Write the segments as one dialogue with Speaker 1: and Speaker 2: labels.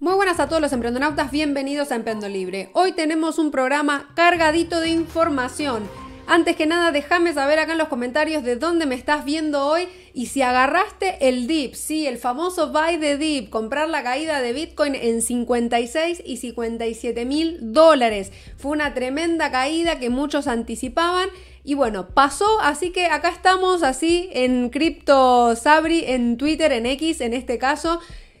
Speaker 1: Muy buenas a todos los emprendonautas, bienvenidos a Emprendo Libre. Hoy tenemos un programa cargadito de información. Antes que nada, déjame saber acá en los comentarios de dónde me estás viendo hoy y si agarraste el dip, sí, el famoso buy the dip, comprar la caída de Bitcoin en 56 y 57 mil dólares. Fue una tremenda caída que muchos anticipaban y bueno, pasó, así que acá estamos así en Crypto Sabri, en Twitter, en X en este caso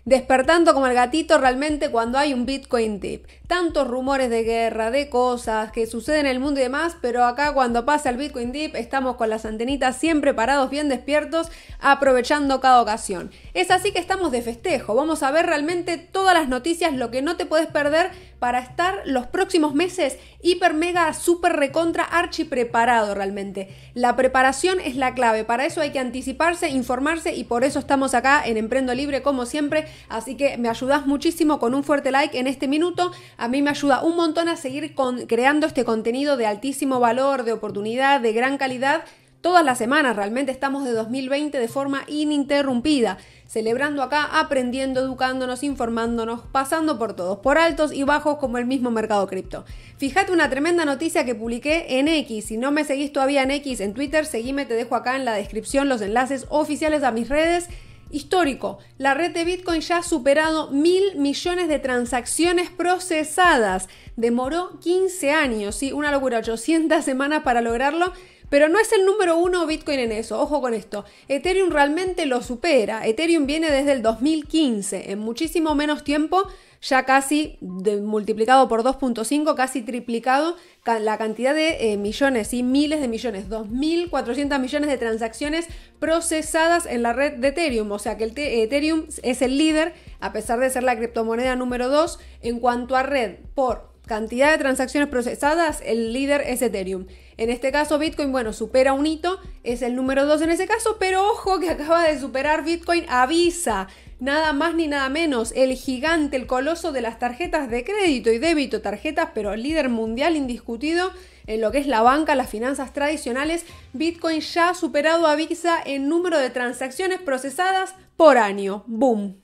Speaker 1: despertando como el gatito realmente cuando hay un Bitcoin dip Tantos rumores de guerra, de cosas que suceden en el mundo y demás, pero acá cuando pasa el Bitcoin dip estamos con las antenitas siempre parados, bien despiertos, aprovechando cada ocasión. Es así que estamos de festejo, vamos a ver realmente todas las noticias, lo que no te puedes perder para estar los próximos meses hiper mega super recontra archi preparado realmente. La preparación es la clave, para eso hay que anticiparse, informarse y por eso estamos acá en Emprendo Libre como siempre, así que me ayudas muchísimo con un fuerte like en este minuto, a mí me ayuda un montón a seguir con, creando este contenido de altísimo valor, de oportunidad, de gran calidad Todas las semanas realmente estamos de 2020 de forma ininterrumpida, celebrando acá, aprendiendo, educándonos, informándonos, pasando por todos, por altos y bajos como el mismo mercado cripto. Fíjate una tremenda noticia que publiqué en X. Si no me seguís todavía en X, en Twitter, seguime, te dejo acá en la descripción los enlaces oficiales a mis redes. Histórico, la red de Bitcoin ya ha superado mil millones de transacciones procesadas. Demoró 15 años, sí, una locura, 800 semanas para lograrlo pero no es el número uno Bitcoin en eso, ojo con esto. Ethereum realmente lo supera. Ethereum viene desde el 2015, en muchísimo menos tiempo, ya casi multiplicado por 2.5, casi triplicado la cantidad de eh, millones y miles de millones, 2.400 millones de transacciones procesadas en la red de Ethereum. O sea que Ethereum es el líder, a pesar de ser la criptomoneda número 2, en cuanto a red por cantidad de transacciones procesadas, el líder es Ethereum. En este caso, Bitcoin, bueno, supera un hito, es el número 2 en ese caso, pero ojo que acaba de superar Bitcoin avisa nada más ni nada menos, el gigante, el coloso de las tarjetas de crédito y débito, tarjetas, pero líder mundial indiscutido en lo que es la banca, las finanzas tradicionales, Bitcoin ya ha superado a Visa en número de transacciones procesadas por año. ¡Boom!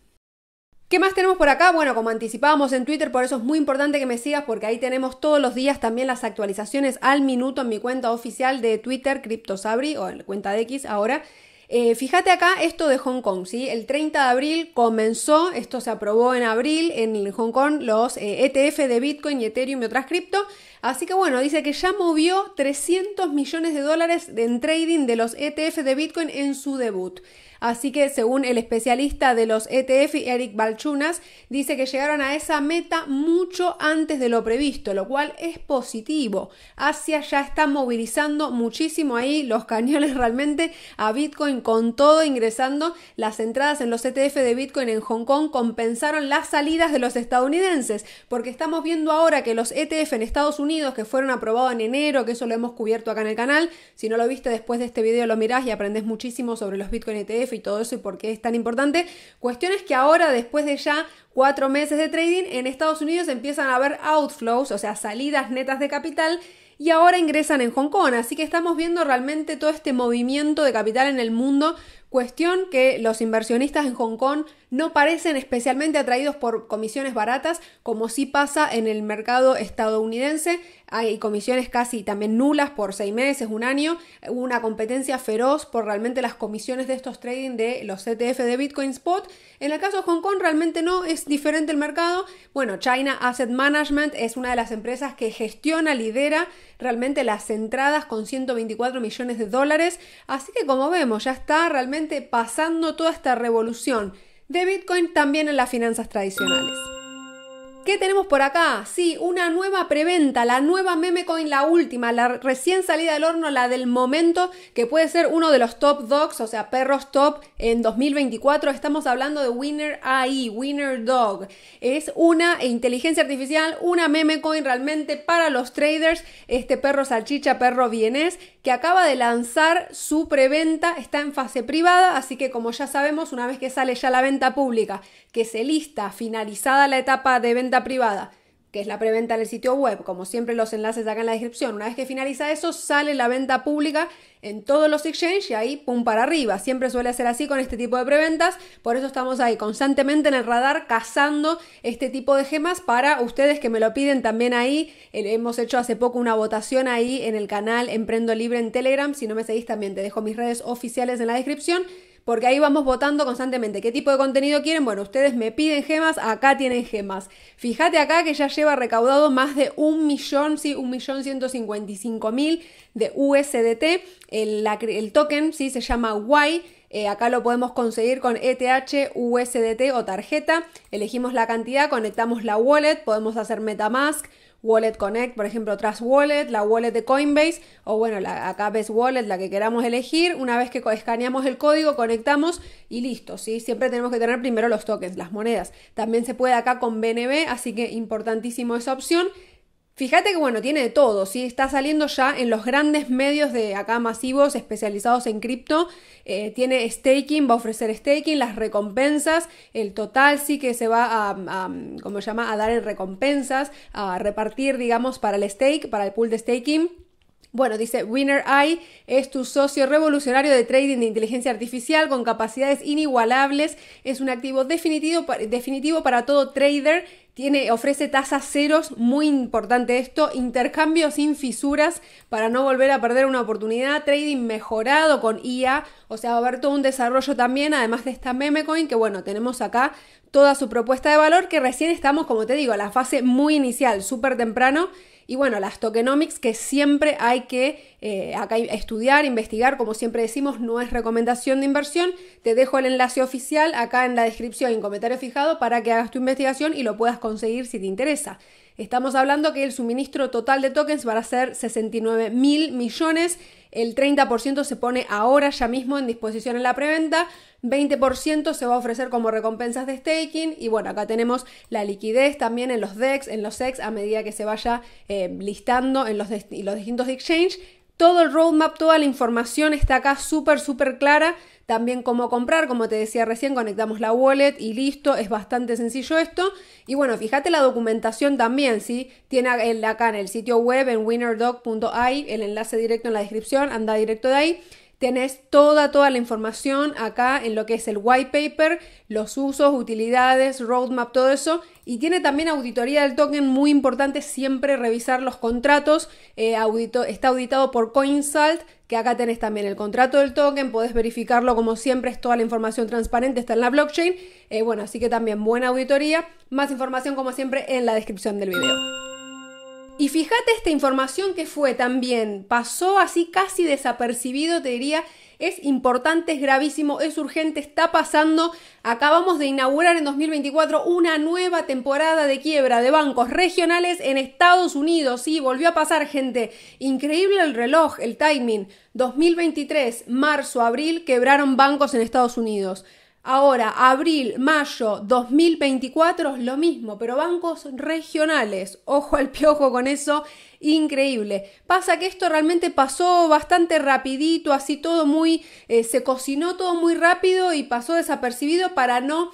Speaker 1: ¿Qué más tenemos por acá? Bueno, como anticipábamos en Twitter, por eso es muy importante que me sigas porque ahí tenemos todos los días también las actualizaciones al minuto en mi cuenta oficial de Twitter, CryptoSabri, o en la cuenta de X ahora. Eh, fíjate acá esto de Hong Kong, ¿sí? El 30 de abril comenzó, esto se aprobó en abril en Hong Kong, los ETF eh, e de Bitcoin y Ethereum y otras cripto. Así que bueno, dice que ya movió 300 millones de dólares en trading de los ETF de Bitcoin en su debut. Así que según el especialista de los ETF, Eric Balchunas, dice que llegaron a esa meta mucho antes de lo previsto, lo cual es positivo. Asia ya está movilizando muchísimo ahí los cañones realmente a Bitcoin con todo ingresando. Las entradas en los ETF de Bitcoin en Hong Kong compensaron las salidas de los estadounidenses, porque estamos viendo ahora que los ETF en Estados Unidos que fueron aprobados en enero, que eso lo hemos cubierto acá en el canal. Si no lo viste después de este video lo mirás y aprendes muchísimo sobre los Bitcoin ETF y todo eso y por qué es tan importante. Cuestiones que ahora, después de ya cuatro meses de trading, en Estados Unidos empiezan a haber outflows, o sea, salidas netas de capital y ahora ingresan en Hong Kong. Así que estamos viendo realmente todo este movimiento de capital en el mundo Cuestión que los inversionistas en Hong Kong no parecen especialmente atraídos por comisiones baratas, como sí pasa en el mercado estadounidense. Hay comisiones casi también nulas por seis meses, un año. Hubo una competencia feroz por realmente las comisiones de estos trading de los ETF de Bitcoin Spot. En el caso de Hong Kong realmente no es diferente el mercado. Bueno, China Asset Management es una de las empresas que gestiona, lidera realmente las entradas con 124 millones de dólares. Así que como vemos, ya está realmente pasando toda esta revolución de Bitcoin también en las finanzas tradicionales. ¿Qué tenemos por acá? Sí, una nueva preventa, la nueva memecoin, la última, la recién salida del horno, la del momento, que puede ser uno de los top dogs, o sea, perros top en 2024. Estamos hablando de Winner AI, Winner Dog. Es una inteligencia artificial, una memecoin realmente para los traders, este perro salchicha, perro bienes que acaba de lanzar su preventa, está en fase privada, así que como ya sabemos, una vez que sale ya la venta pública, que se lista finalizada la etapa de venta privada, que es la preventa en el sitio web, como siempre los enlaces acá en la descripción. Una vez que finaliza eso, sale la venta pública en todos los exchanges y ahí pum para arriba. Siempre suele ser así con este tipo de preventas, por eso estamos ahí constantemente en el radar cazando este tipo de gemas para ustedes que me lo piden también ahí. Eh, hemos hecho hace poco una votación ahí en el canal Emprendo Libre en Telegram. Si no me seguís también te dejo mis redes oficiales en la descripción porque ahí vamos votando constantemente qué tipo de contenido quieren. Bueno, ustedes me piden gemas, acá tienen gemas. Fíjate acá que ya lleva recaudado más de un millón, sí, un millón ciento mil de USDT. El, token, sí, se llama Y. Eh, acá lo podemos conseguir con ETH, USDT o tarjeta. Elegimos la cantidad, conectamos la wallet, podemos hacer MetaMask Wallet Connect, por ejemplo, Trust Wallet, la wallet de Coinbase o bueno, la, acá ves Wallet, la que queramos elegir. Una vez que escaneamos el código, conectamos y listo, ¿sí? Siempre tenemos que tener primero los tokens, las monedas. También se puede acá con BNB, así que importantísimo esa opción. Fíjate que bueno, tiene de todo, ¿sí? Está saliendo ya en los grandes medios de acá masivos especializados en cripto. Eh, tiene staking, va a ofrecer staking, las recompensas, el total sí que se va a, a ¿cómo se llama?, a dar en recompensas, a repartir, digamos, para el stake, para el pool de staking. Bueno, dice Winner Eye es tu socio revolucionario de trading de inteligencia artificial con capacidades inigualables. Es un activo definitivo, definitivo para todo trader. Tiene, ofrece tasas ceros, muy importante esto, intercambio sin fisuras para no volver a perder una oportunidad, trading mejorado con IA, o sea, va a haber todo un desarrollo también, además de esta memecoin, que bueno, tenemos acá toda su propuesta de valor, que recién estamos, como te digo, a la fase muy inicial, súper temprano, y bueno, las tokenomics que siempre hay que eh, estudiar, investigar, como siempre decimos, no es recomendación de inversión. Te dejo el enlace oficial acá en la descripción y en comentario fijado para que hagas tu investigación y lo puedas conseguir si te interesa. Estamos hablando que el suministro total de tokens va a ser 69 mil millones. El 30% se pone ahora ya mismo en disposición en la preventa, 20% se va a ofrecer como recompensas de staking y bueno, acá tenemos la liquidez también en los DEX, en los SEX a medida que se vaya eh, listando en los, los distintos exchange. Todo el roadmap, toda la información está acá súper, súper clara. También cómo comprar, como te decía recién, conectamos la wallet y listo, es bastante sencillo esto. Y bueno, fíjate la documentación también, ¿sí? Tiene acá en el sitio web, en winnerdog.ai, el enlace directo en la descripción, anda directo de ahí Tienes toda, toda la información acá en lo que es el white paper, los usos, utilidades, roadmap, todo eso. Y tiene también auditoría del token, muy importante siempre revisar los contratos. Eh, está auditado por CoinSalt, que acá tenés también el contrato del token, podés verificarlo como siempre, es toda la información transparente, está en la blockchain. Eh, bueno, así que también buena auditoría. Más información como siempre en la descripción del video. Y fíjate esta información que fue también, pasó así casi desapercibido, te diría, es importante, es gravísimo, es urgente, está pasando. Acabamos de inaugurar en 2024 una nueva temporada de quiebra de bancos regionales en Estados Unidos. Sí, volvió a pasar, gente. Increíble el reloj, el timing. 2023, marzo, abril, quebraron bancos en Estados Unidos. Ahora, abril, mayo 2024, lo mismo, pero bancos regionales. Ojo al piojo con eso, increíble. Pasa que esto realmente pasó bastante rapidito, así todo muy, eh, se cocinó todo muy rápido y pasó desapercibido para no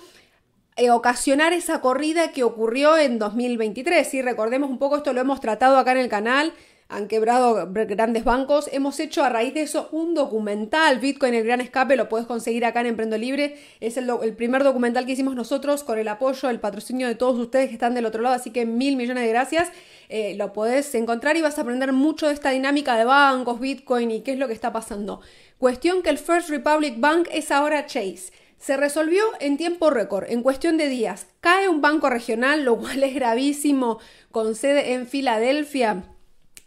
Speaker 1: eh, ocasionar esa corrida que ocurrió en 2023. Y recordemos un poco, esto lo hemos tratado acá en el canal han quebrado grandes bancos. Hemos hecho a raíz de eso un documental, Bitcoin el gran escape, lo puedes conseguir acá en Emprendo Libre. Es el, primer documental que hicimos nosotros con el apoyo, el patrocinio de todos ustedes que están del otro lado, así que mil millones de gracias. Eh, lo podés encontrar y vas a aprender mucho de esta dinámica de bancos, Bitcoin y qué es lo que está pasando. Cuestión que el First Republic Bank es ahora Chase. Se resolvió en tiempo récord, en cuestión de días. Cae un banco regional, lo cual es gravísimo, con sede en Filadelfia.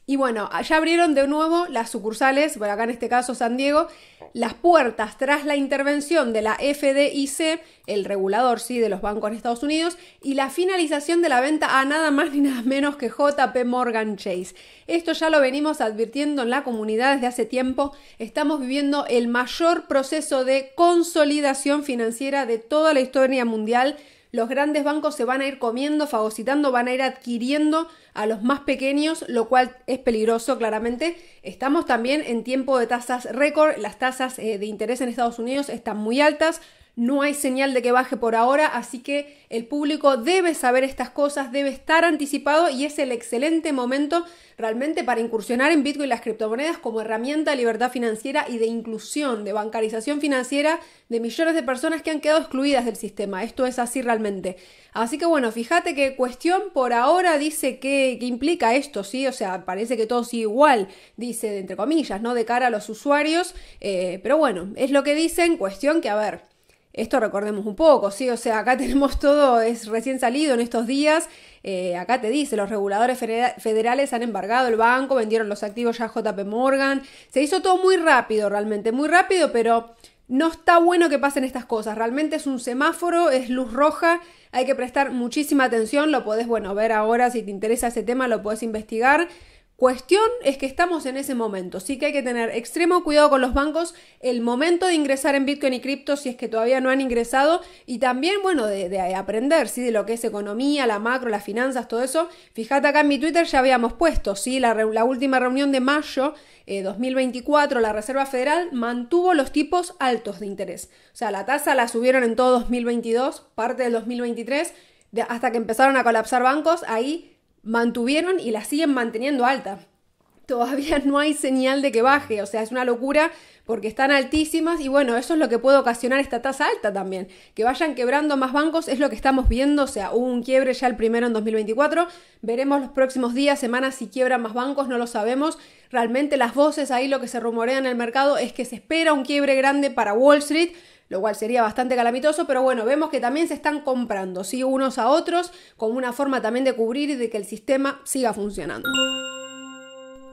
Speaker 1: Y bueno, allá abrieron de nuevo las sucursales, por acá en este caso San Diego, las puertas tras la intervención de la FDIC, el regulador sí de los bancos en Estados Unidos, y la finalización de la venta a nada más ni nada menos que JP Morgan Chase. Esto ya lo venimos advirtiendo en la comunidad desde hace tiempo. Estamos viviendo el mayor proceso de consolidación financiera de toda la historia mundial los grandes bancos se van a ir comiendo, fagocitando, van a ir adquiriendo a los más pequeños, lo cual es peligroso claramente. Estamos también en tiempo de tasas récord, las tasas eh, de interés en Estados Unidos están muy altas, no hay señal de que baje por ahora, así que el público debe saber estas cosas, debe estar anticipado y es el excelente momento realmente para incursionar en Bitcoin y las criptomonedas como herramienta de libertad financiera y de inclusión, de bancarización financiera de millones de personas que han quedado excluidas del sistema. Esto es así realmente. Así que bueno, fíjate que cuestión por ahora dice que, implica esto, ¿sí? O sea, parece que todo sigue igual, dice entre comillas, ¿no? De cara a los usuarios. Eh, pero bueno, es lo que dicen, cuestión que a ver esto recordemos un poco, ¿sí? O sea, acá tenemos todo, es recién salido en estos días. Eh, acá te dice, los reguladores federales han embargado el banco, vendieron los activos ya a JP Morgan. Se hizo todo muy rápido, realmente, muy rápido, pero no está bueno que pasen estas cosas. Realmente es un semáforo, es luz roja, hay que prestar muchísima atención. Lo podés, bueno, ver ahora si te interesa ese tema, lo podés investigar. Cuestión es que estamos en ese momento, sí que hay que tener extremo cuidado con los bancos, el momento de ingresar en Bitcoin y cripto si es que todavía no han ingresado y también, bueno, de, aprender, ¿sí? De lo que es economía, la macro, las finanzas, todo eso. Fíjate acá en mi Twitter ya habíamos puesto, ¿sí? La, última reunión de mayo eh, de 2024, la Reserva Federal mantuvo los tipos altos de interés. O sea, la tasa la subieron en todo 2022, parte del 2023, hasta que empezaron a colapsar bancos, ahí mantuvieron y la siguen manteniendo alta. Todavía no hay señal de que baje, o sea, es una locura porque están altísimas y bueno, eso es lo que puede ocasionar esta tasa alta también. Que vayan quebrando más bancos es lo que estamos viendo, o sea, hubo un quiebre ya el primero en 2024, veremos los próximos días, semanas si quiebran más bancos, no lo sabemos. Realmente las voces ahí lo que se rumorea en el mercado es que se espera un quiebre grande para Wall Street, lo cual sería bastante calamitoso, pero bueno, vemos que también se están comprando, ¿sí? Unos a otros, como una forma también de cubrir y de que el sistema siga funcionando.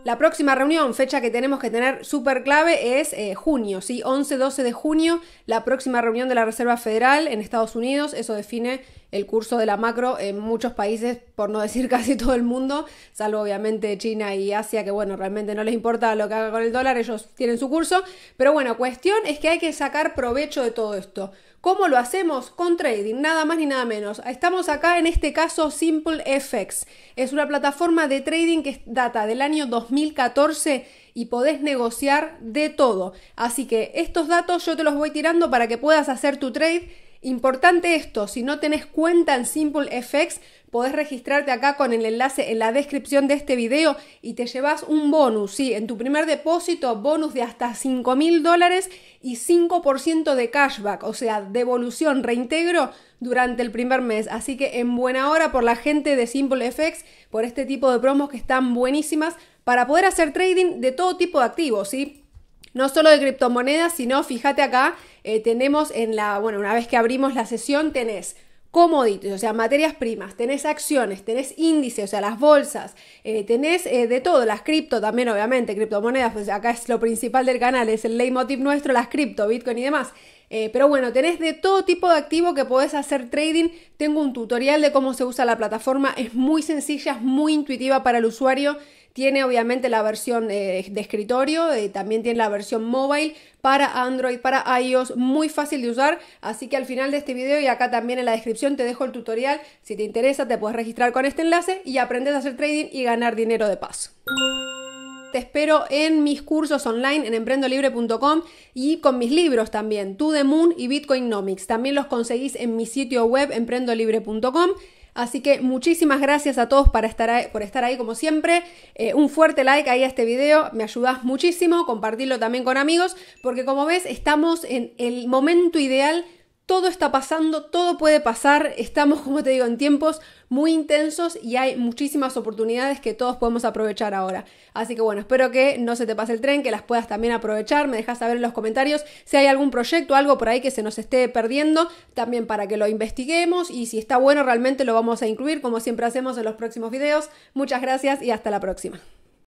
Speaker 1: La próxima reunión, fecha que tenemos que tener súper clave, es eh, junio, ¿sí? 11-12 de junio, la próxima reunión de la Reserva Federal en Estados Unidos, eso define el curso de la macro en muchos países, por no decir casi todo el mundo, salvo obviamente China y Asia, que bueno, realmente no les importa lo que haga con el dólar, ellos tienen su curso. Pero bueno, cuestión es que hay que sacar provecho de todo esto. ¿Cómo lo hacemos? Con trading, nada más ni nada menos. Estamos acá en este caso Simple Es una plataforma de trading que data del año 2014 y podés negociar de todo. Así que estos datos yo te los voy tirando para que puedas hacer tu trade Importante esto, si no tenés cuenta en SimpleFX, podés registrarte acá con el enlace en la descripción de este video y te llevas un bonus, ¿sí? En tu primer depósito, bonus de hasta 5 mil dólares y 5% de cashback, o sea, devolución, reintegro durante el primer mes. Así que en buena hora por la gente de SimpleFX, por este tipo de promos que están buenísimas para poder hacer trading de todo tipo de activos, ¿sí? no solo de criptomonedas, sino fíjate acá, eh, tenemos en la, bueno, una vez que abrimos la sesión, tenés commodities, o sea, materias primas, tenés acciones, tenés índices, o sea, las bolsas, eh, tenés eh, de todo, las cripto también, obviamente, criptomonedas, pues acá es lo principal del canal, es el leitmotiv nuestro, las cripto, Bitcoin y demás. pero bueno, tenés de todo tipo de activo que podés hacer trading. Tengo un tutorial de cómo se usa la plataforma, es muy sencilla, es muy intuitiva para el usuario. Tiene obviamente la versión eh, de escritorio, eh, también tiene la versión mobile para Android, para iOS, muy fácil de usar. Así que al final de este video y acá también en la descripción te dejo el tutorial. Si te interesa, te puedes registrar con este enlace y aprendes a hacer trading y ganar dinero de paso. Te espero en mis cursos online en emprendolibre.com y con mis libros también, To the Moon y Bitcoinomics. También los conseguís en mi sitio web emprendolibre.com. Así que muchísimas gracias a todos para estar por estar ahí como siempre. Eh, un fuerte like ahí a este video, me ayudas muchísimo, compartirlo también con amigos, porque como ves estamos en el momento ideal todo está pasando, todo puede pasar, estamos, como te digo, en tiempos muy intensos y hay muchísimas oportunidades que todos podemos aprovechar ahora. Así que bueno, espero que no se te pase el tren, que las puedas también aprovechar, me dejas saber en los comentarios si hay algún proyecto, algo por ahí que se nos esté perdiendo, también para que lo investiguemos y si está bueno realmente lo vamos a incluir, como siempre hacemos en los próximos videos. Muchas gracias y hasta la próxima.